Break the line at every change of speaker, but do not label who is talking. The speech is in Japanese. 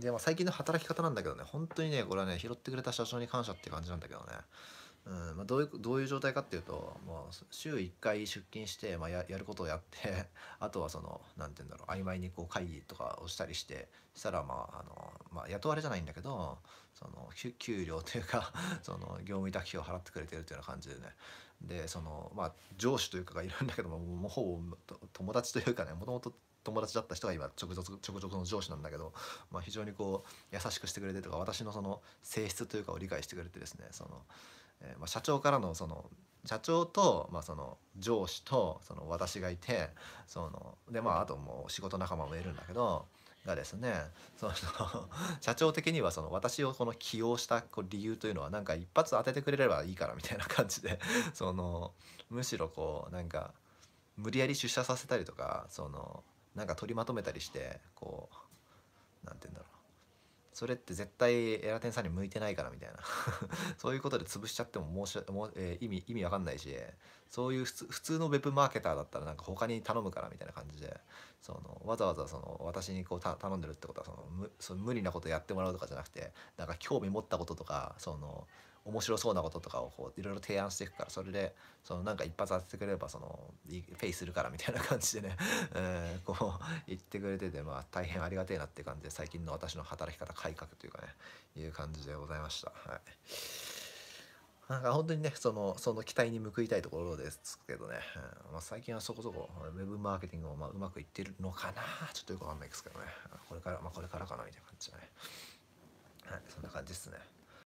で、まあ、最近の働き方なんだけどね本当にねこれはね拾ってくれた社長に感謝って感じなんだけどね、うんまあ、どういうどういう状態かっていうともう週1回出勤して、まあや、やることをやってあとはその何て言うんだろう曖昧にこう会議とかをしたりしてしたらまああのまあ、雇われじゃないんだけどその給料というか その業務委託費を払ってくれてるというような感じでねでその、まあ、上司というかがいるんだけどももうほぼ友達というかねもともと友達だった人が今直属直属の上司なんだけど、まあ、非常にこう優しくしてくれてとか私のその性質というかを理解してくれてですねその、えー、まあ、社長からのその社長と、まあ、その上司とその私がいてそので、まあ、あともう仕事仲間もいるんだけど。がですねその 社長的にはその私をこの起用した理由というのはなんか一発当ててくれればいいからみたいな感じでそのむしろこうなんか無理やり出社させたりとかそのなんか取りまとめたりしてこう何て言うんだろうそれって絶対エラテンさんに向いてないからみたいな そういうことで潰しちゃっても申しも、えー、意味意味わかんないしそういう普通のウェブマーケターだったらなんか他に頼むからみたいな感じでそのわざわざその私にこう頼んでるってことはそのむその無理なことやってもらうとかじゃなくてなんか興味持ったこととかその面白そうなこととかをこういろいろ提案していくからそれでそのなんか一発当ててくれればそのフェイするからみたいな感じでねえ こう言ってくれててまあ大変ありがてえなって感じで最近の私の働き方改革というかねいう感じでございました。はいなんか本当にね、その、その期待に報いたいところですけどね、うん、まあ、最近はそこそこ、ウェブマーケティングもまあうまくいってるのかなちょっとよくわかんないですけどね、これから、まあこれからかなみたいな感じで、